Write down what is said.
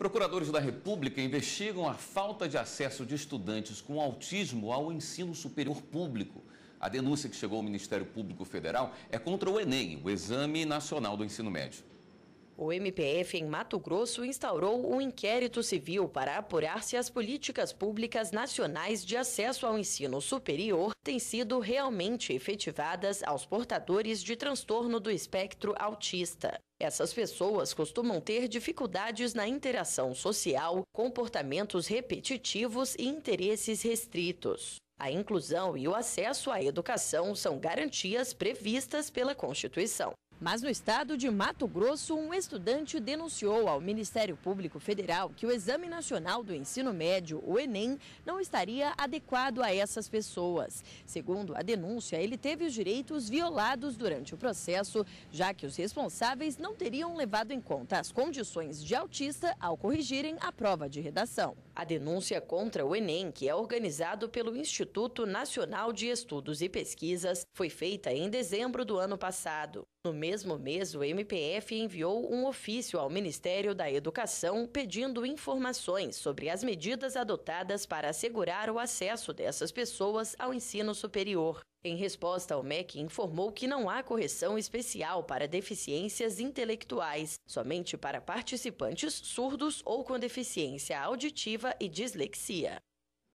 Procuradores da República investigam a falta de acesso de estudantes com autismo ao ensino superior público. A denúncia que chegou ao Ministério Público Federal é contra o Enem, o Exame Nacional do Ensino Médio. O MPF em Mato Grosso instaurou um inquérito civil para apurar se as políticas públicas nacionais de acesso ao ensino superior têm sido realmente efetivadas aos portadores de transtorno do espectro autista. Essas pessoas costumam ter dificuldades na interação social, comportamentos repetitivos e interesses restritos. A inclusão e o acesso à educação são garantias previstas pela Constituição. Mas no estado de Mato Grosso, um estudante denunciou ao Ministério Público Federal que o Exame Nacional do Ensino Médio, o Enem, não estaria adequado a essas pessoas. Segundo a denúncia, ele teve os direitos violados durante o processo, já que os responsáveis não teriam levado em conta as condições de autista ao corrigirem a prova de redação. A denúncia contra o Enem, que é organizado pelo Instituto Nacional de Estudos e Pesquisas, foi feita em dezembro do ano passado. No mesmo mesmo mês, o MPF enviou um ofício ao Ministério da Educação pedindo informações sobre as medidas adotadas para assegurar o acesso dessas pessoas ao ensino superior. Em resposta, o MEC informou que não há correção especial para deficiências intelectuais, somente para participantes surdos ou com deficiência auditiva e dislexia.